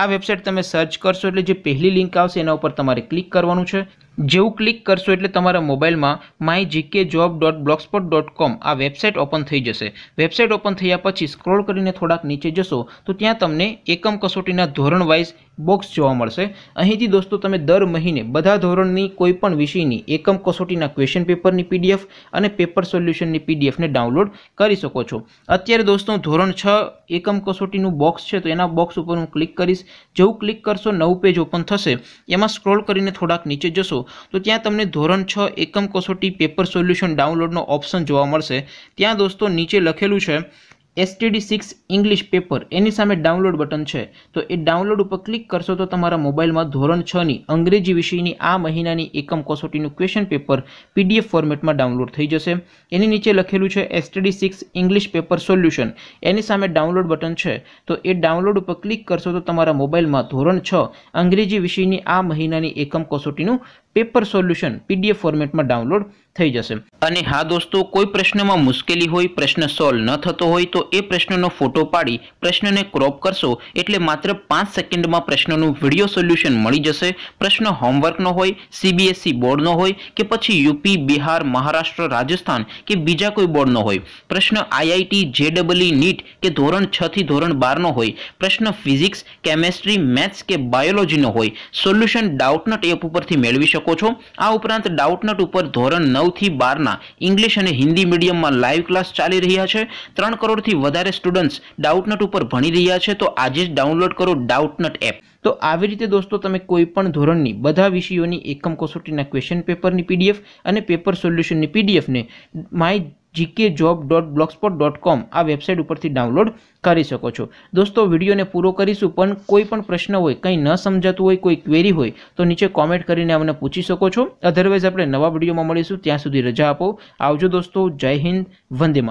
આ વેબસાઇટ તમે સર્ચ કરશો એટલે જે પહેલી લિંક આવશે એના ઉપર તમારે ક્લિક કરવાનું છે જેવું ક્લિક કરશો એટલે તમારા મોબાઈલમાં my GK job dot blogspot dot com આ વેબસાઇટ ઓપન થઈ જશે વેબસાઇટ ઓપન થયા પછી સ્ક્રોલ કરીને થોડાક નીચે જશો તો ત્યાં તમને એકમ કસોટીના ધોરણ વાઇઝ બોક્સ જોવા મળશે અહીંથી દોસ્તો તમે દર મહિને બધા ધોરણની કોઈપણ વિષયની એકમ કસોટીના ક્વેશ્ચન પેપરની પીડીએફ અને પેપર સોલ્યુશનની પીડીએફને ડાઉનલોડ કરી શકો છો અત્યારે દોસ્તો ધોરણ છ એકમ કસોટીનું બોક્સ છે તો એના બોક્સ ઉપર હું ક્લિક કરીશ જેવું ક્લિક કરશો નવું પેજ ઓપન થશે એમાં સ્ક્રોલ કરીને થોડાક નીચે જશો તો ત્યાં તમને ધોરણ છ એકમ કસોટી પેપર સોલ્યુશન ડાઉનલોડનો ઓપ્શન જોવા મળશે ત્યાં દોસ્તો નીચે લખેલું છે એસટીડી સિક્સ ઇંગ્લિશ પેપર એની સામે ડાઉનલોડ બટન છે તો એ ડાઉનલોડ ઉપર ક્લિક કરશો તો તમારા મોબાઈલમાં ધોરણ છની અંગ્રેજી વિષયની આ મહિનાની એકમ કસોટીનું ક્વેશ્ચન પેપર પીડીએફ ફોર્મેટમાં ડાઉનલોડ થઈ જશે એની નીચે લખેલું છે STD six English paper solution એની સામે ડાઉનલોડ બટન છે તો એ ડાઉનલોડ ઉપર ક્લિક કરશો તો તમારા મોબાઈલમાં ધોરણ છ અંગ્રેજી વિષયની આ મહિનાની એકમ કસોટીનું પેપર સોલ્યુશન પીડીએફ ફોર્મેટમાં ડાઉનલોડ થઈ જશે અને હા દોસ્તો કોઈ પ્રશ્નમાં મુશ્કેલી હોય પ્રશ્ન સોલ્વ ન થતો હોય તો એ પ્રશ્નનો ફોટો પાડી પ્રશ્નને ક્રોપ કરશો એટલે માત્ર પાંચ સેકન્ડમાં પ્રશ્નનું વિડીયો સોલ્યુશન મળી જશે પ્રશ્ન હોમવર્કનો હોય સીબીએસઈ બોર્ડનો હોય કે પછી યુપી બિહાર મહારાષ્ટ્ર રાજસ્થાન કે બીજા કોઈ બોર્ડનો હોય પ્રશ્ન આઈઆઈટી જેડબલઈ નીટ કે ધોરણ છ થી ધોરણ બારનો હોય પ્રશ્ન ફિઝિક્સ કેમેસ્ટ્રી મેથ્સ કે બાયોલોજીનો હોય સોલ્યુશન ડાઉટના ટેપ ઉપરથી મેળવી શકો શકો છો આ ઉપરાંત ડાઉટનટ ઉપર ધોરણ નવથી બારના ઇંગ્લિશ અને હિન્દી મીડિયમમાં લાઈવ ક્લાસ ચાલી રહ્યા છે ત્રણ કરોડથી વધારે સ્ટુડન્ટ્સ ડાઉટનટ ઉપર ભણી રહ્યા છે તો આજે જ ડાઉનલોડ કરો ડાઉટનટ એપ તો આવી રીતે દોસ્તો તમે કોઈપણ ધોરણની બધા વિષયોની એકમ કસોટીના ક્વેશ્ચન પેપરની પીડીએફ અને પેપર સોલ્યુશનની પીડીએફને my GK job dot blogspot dot com આ વેબસાઇટ ઉપરથી ડાઉનલોડ કરી શકો છો દોસ્તો વિડીયોને પૂરો કરીશું પણ કોઈ પણ પ્રશ્ન હોય કંઈ ન સમજાતું હોય કોઈ ક્વેરી હોય તો નીચે કોમેન્ટ કરીને અમને પૂછી શકો છો અધરવાઇઝ આપણે નવા વિડીયોમાં મળીશું ત્યાં સુધી રજા આપો આવજો દોસ્તો જય હિન્દ વંદે